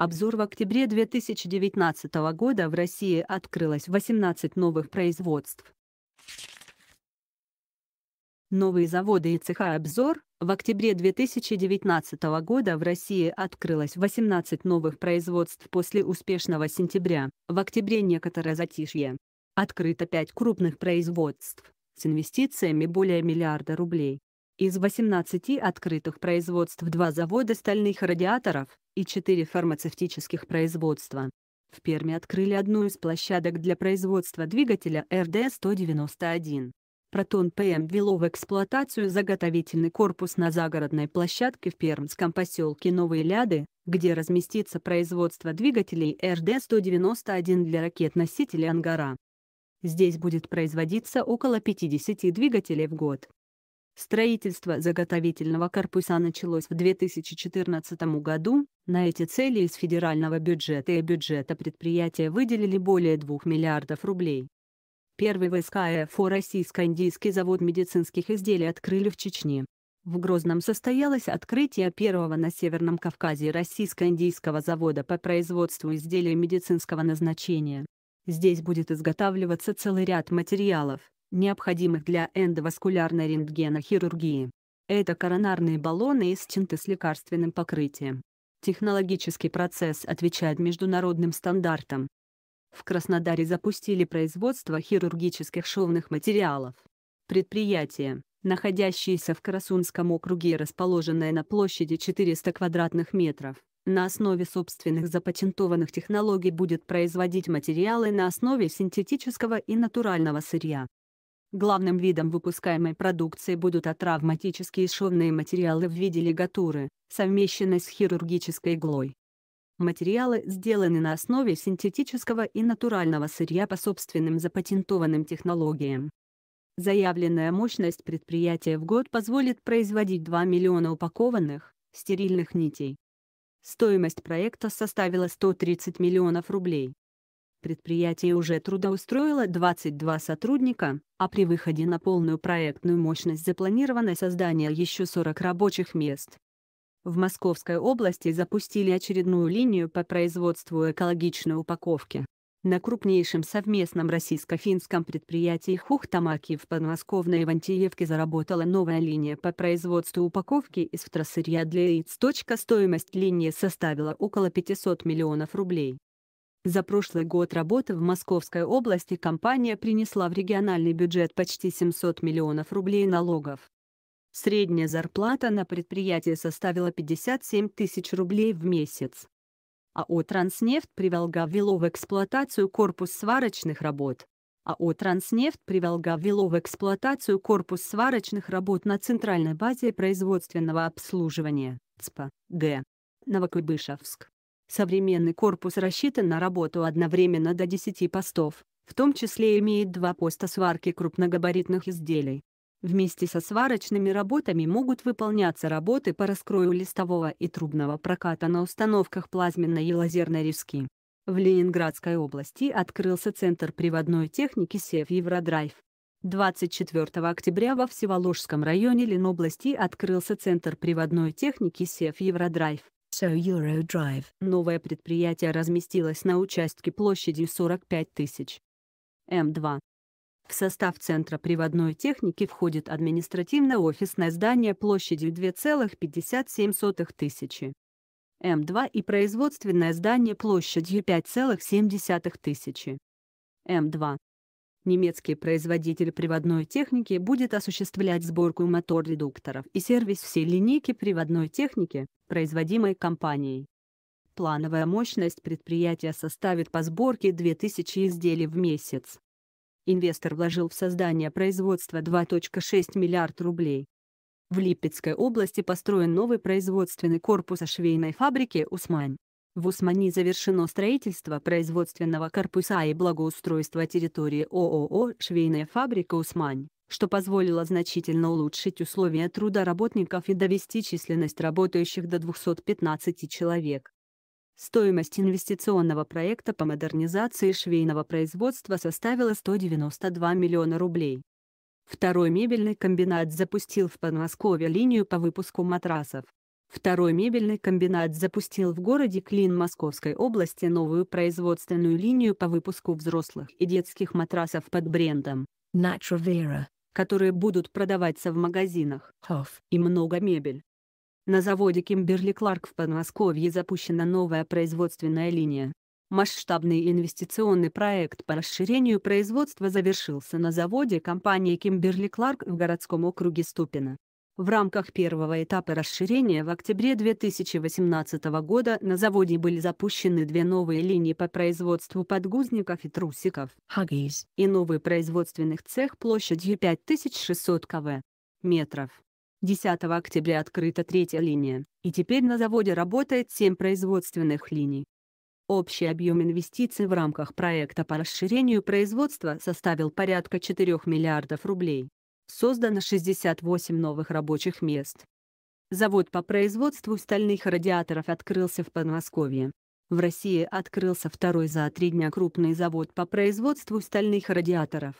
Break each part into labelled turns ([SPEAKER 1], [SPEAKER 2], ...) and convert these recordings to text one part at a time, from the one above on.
[SPEAKER 1] Обзор в октябре 2019 года в России открылось 18 новых производств. Новые заводы и цеха «Обзор» В октябре 2019 года в России открылось 18 новых производств после успешного сентября, в октябре некоторое затишье. Открыто 5 крупных производств с инвестициями более миллиарда рублей. Из 18 открытых производств два завода стальных радиаторов, и четыре фармацевтических производства. В Перми открыли одну из площадок для производства двигателя РД-191. Протон ПМ ввело в эксплуатацию заготовительный корпус на загородной площадке в Пермском поселке Новые Ляды, где разместится производство двигателей РД-191 для ракет-носителей «Ангара». Здесь будет производиться около 50 двигателей в год. Строительство заготовительного корпуса началось в 2014 году. На эти цели из федерального бюджета и бюджета предприятия выделили более 2 миллиардов рублей. Первый ВСКФО российско-индийский завод медицинских изделий открыли в Чечне. В Грозном состоялось открытие первого на Северном Кавказе российско-индийского завода по производству изделий медицинского назначения. Здесь будет изготавливаться целый ряд материалов, необходимых для эндоваскулярной рентгенохирургии. Это коронарные баллоны и стенты с лекарственным покрытием. Технологический процесс отвечает международным стандартам. В Краснодаре запустили производство хирургических шовных материалов. Предприятие, находящееся в Карасунском округе и расположенное на площади 400 квадратных метров, на основе собственных запатентованных технологий будет производить материалы на основе синтетического и натурального сырья. Главным видом выпускаемой продукции будут атравматические шовные материалы в виде лигатуры, совмещенной с хирургической иглой. Материалы сделаны на основе синтетического и натурального сырья по собственным запатентованным технологиям. Заявленная мощность предприятия в год позволит производить 2 миллиона упакованных, стерильных нитей. Стоимость проекта составила 130 миллионов рублей. Предприятие уже трудоустроило 22 сотрудника, а при выходе на полную проектную мощность запланировано создание еще 40 рабочих мест. В Московской области запустили очередную линию по производству экологичной упаковки. На крупнейшем совместном российско-финском предприятии «Хухтамаки» в подмосковной Ивантеевке заработала новая линия по производству упаковки из вторсырья для яиц. Стоимость линии составила около 500 миллионов рублей. За прошлый год работы в Московской области компания принесла в региональный бюджет почти 700 миллионов рублей налогов. Средняя зарплата на предприятии составила 57 тысяч рублей в месяц. АО «Транснефть» Приволга ввело в эксплуатацию корпус сварочных работ. АО «Транснефть» Приволга ввело в эксплуатацию корпус сварочных работ на центральной базе производственного обслуживания ЦПА, Г. Новокуйбышевск. Современный корпус рассчитан на работу одновременно до 10 постов, в том числе имеет два поста сварки крупногабаритных изделий. Вместе со сварочными работами могут выполняться работы по раскрою листового и трубного проката на установках плазменной и лазерной резки. В Ленинградской области открылся Центр приводной техники СЕФ Евродрайв. 24 октября во Всеволожском районе Ленобласти открылся Центр приводной техники СЕФ Евродрайв. So Euro Новое предприятие разместилось на участке площадью 45 тысяч. М2. В состав Центра приводной техники входит административно-офисное здание площадью 2,57 тысячи. М2 и производственное здание площадью 5,7 тысячи. М2. Немецкий производитель приводной техники будет осуществлять сборку мотор-редукторов и сервис всей линейки приводной техники, производимой компанией. Плановая мощность предприятия составит по сборке 2000 изделий в месяц. Инвестор вложил в создание производства 2.6 миллиард рублей. В Липецкой области построен новый производственный корпус швейной фабрики «Усмань». В Усмани завершено строительство производственного корпуса и благоустройство территории ООО «Швейная фабрика Усмань» что позволило значительно улучшить условия труда работников и довести численность работающих до 215 человек. Стоимость инвестиционного проекта по модернизации швейного производства составила 192 миллиона рублей. Второй мебельный комбинат запустил в Подмосковье линию по выпуску матрасов. Второй мебельный комбинат запустил в городе Клин Московской области новую производственную линию по выпуску взрослых и детских матрасов под брендом Natravera, которые будут продаваться в магазинах Hof и много мебель. На заводе Кимберли Кларк в Подмосковье запущена новая производственная линия. Масштабный инвестиционный проект по расширению производства завершился на заводе компании Кимберли Кларк в городском округе Ступино. В рамках первого этапа расширения в октябре 2018 года на заводе были запущены две новые линии по производству подгузников и трусиков Huggies, и новый производственных цех площадью 5600 кв. метров. 10 октября открыта третья линия, и теперь на заводе работает 7 производственных линий. Общий объем инвестиций в рамках проекта по расширению производства составил порядка 4 миллиардов рублей создано 68 новых рабочих мест. Завод по производству стальных радиаторов открылся в Подмосковье. В России открылся второй за три дня крупный завод по производству стальных радиаторов.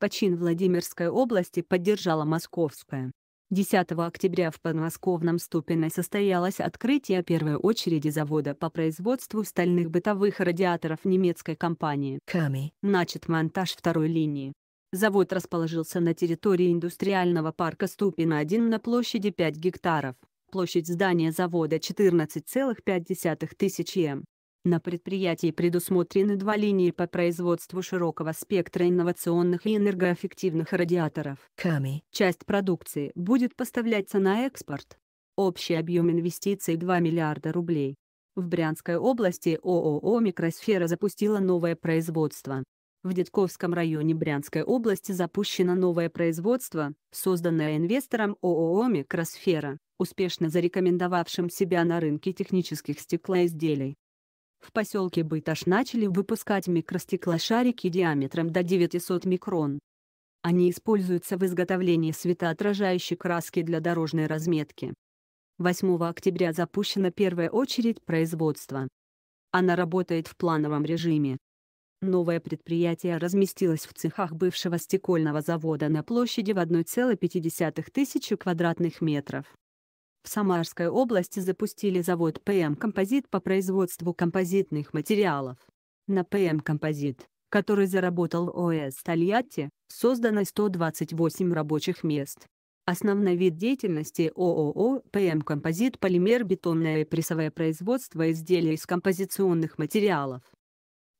[SPEAKER 1] Почин Владимирской области поддержала Московская. 10 октября в подмосковном Ступино состоялось открытие первой очереди завода по производству стальных бытовых радиаторов немецкой компании. Ками. Начат монтаж второй линии. Завод расположился на территории индустриального парка Ступина-1 на площади 5 гектаров. Площадь здания завода 14,5 тысяч м. На предприятии предусмотрены два линии по производству широкого спектра инновационных и энергоэффективных радиаторов. Ками. Часть продукции будет поставляться на экспорт. Общий объем инвестиций 2 миллиарда рублей. В Брянской области ООО «Микросфера» запустила новое производство. В Дедковском районе Брянской области запущено новое производство, созданное инвестором ООО «Микросфера», успешно зарекомендовавшим себя на рынке технических стеклоизделий. В поселке Быташ начали выпускать микростеклошарики диаметром до 900 микрон. Они используются в изготовлении светоотражающей краски для дорожной разметки. 8 октября запущена первая очередь производства. Она работает в плановом режиме. Новое предприятие разместилось в цехах бывшего стекольного завода на площади в 1,5 тысячи квадратных метров. В Самарской области запустили завод ПМ «Композит» по производству композитных материалов. На ПМ «Композит», который заработал ОС Тольятти, создано 128 рабочих мест. Основной вид деятельности ООО «ПМ Композит» – полимер бетонное и прессовое производство изделий из композиционных материалов.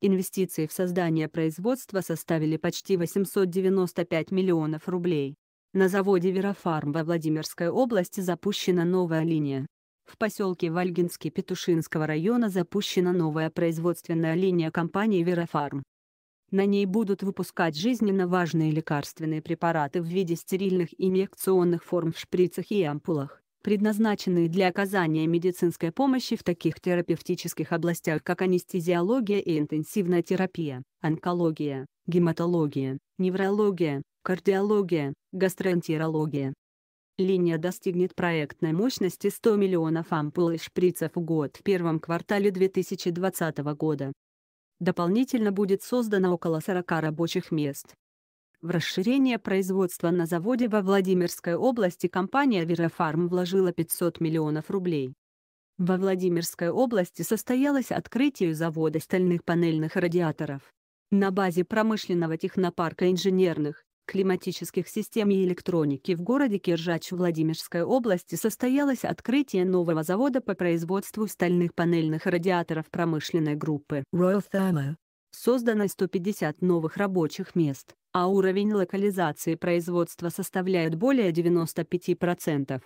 [SPEAKER 1] Инвестиции в создание производства составили почти 895 миллионов рублей. На заводе «Верофарм» во Владимирской области запущена новая линия. В поселке Вальгинский Петушинского района запущена новая производственная линия компании «Верофарм». На ней будут выпускать жизненно важные лекарственные препараты в виде стерильных инъекционных форм в шприцах и ампулах предназначенные для оказания медицинской помощи в таких терапевтических областях, как анестезиология и интенсивная терапия, онкология, гематология, неврология, кардиология, гастроэнтерология. Линия достигнет проектной мощности 100 миллионов ампул и шприцев в год в первом квартале 2020 года. Дополнительно будет создано около 40 рабочих мест. В расширение производства на заводе во Владимирской области компания «Верофарм» вложила 500 миллионов рублей. Во Владимирской области состоялось открытие завода стальных панельных радиаторов. На базе промышленного технопарка инженерных, климатических систем и электроники в городе Киржач Владимирской области состоялось открытие нового завода по производству стальных панельных радиаторов промышленной группы Royal Thermo создано 150 новых рабочих мест, а уровень локализации производства составляет более 95%.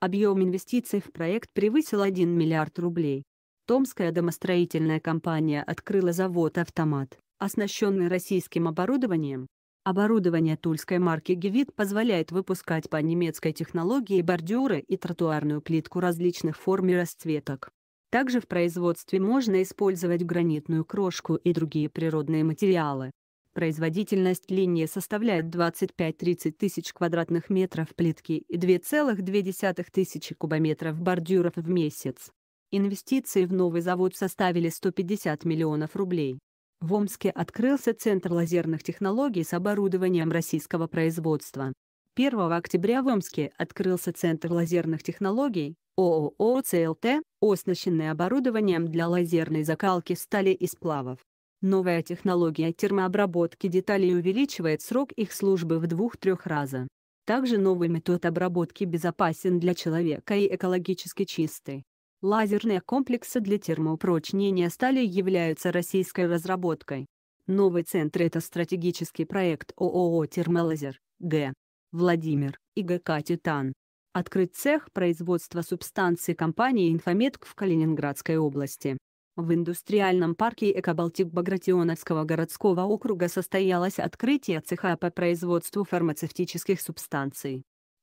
[SPEAKER 1] Объем инвестиций в проект превысил 1 миллиард рублей. Томская домостроительная компания открыла завод «Автомат», оснащенный российским оборудованием. Оборудование тульской марки «Гевит» позволяет выпускать по немецкой технологии бордюры и тротуарную плитку различных форм и расцветок. Также в производстве можно использовать гранитную крошку и другие природные материалы. Производительность линии составляет 25-30 тысяч квадратных метров плитки и 2,2 тысячи кубометров бордюров в месяц. Инвестиции в новый завод составили 150 миллионов рублей. В Омске открылся Центр лазерных технологий с оборудованием российского производства. 1 октября в Омске открылся Центр лазерных технологий, ООО «ЦЛТ» оснащенные оборудованием для лазерной закалки стали и сплавов. Новая технология термообработки деталей увеличивает срок их службы в 2-3 раза. Также новый метод обработки безопасен для человека и экологически чистый. Лазерные комплексы для термоупрочнения стали являются российской разработкой. Новый центр – это стратегический проект ООО «Термолазер», Г. Владимир, и ГК «Титан» открыть цех производства субстанции компании «Инфометк» в Калининградской области. В индустриальном парке «Экобалтик» Багратионовского городского округа состоялось открытие цеха по производству фармацевтических субстанций.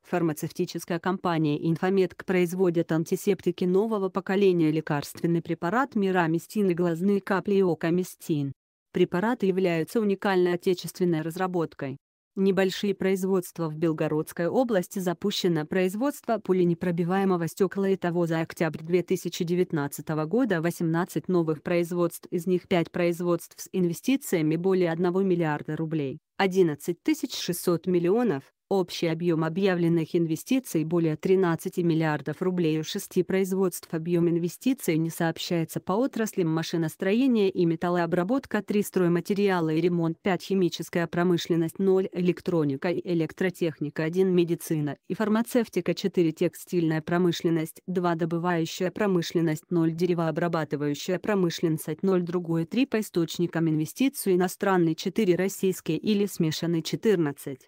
[SPEAKER 1] Фармацевтическая компания «Инфометк» производит антисептики нового поколения лекарственный препарат «Мирамистин» и глазные капли «Окамистин». Препараты являются уникальной отечественной разработкой небольшие производства в Белгородской области запущено производство пуленепробиваемого стекла и того за октябрь 2019 года 18 новых производств, из них 5 производств с инвестициями более 1 миллиарда рублей, 11 600 миллионов, Общий объем объявленных инвестиций более 13 миллиардов рублей у шести производств. Объем инвестиций не сообщается по отраслям машиностроения и металлообработка 3 стройматериалы и ремонт 5 химическая промышленность 0 электроника и электротехника 1 медицина и фармацевтика 4 текстильная промышленность 2 добывающая промышленность 0 деревообрабатывающая промышленность 0 другое 3 по источникам инвестиций иностранные 4 российские или смешанные 14.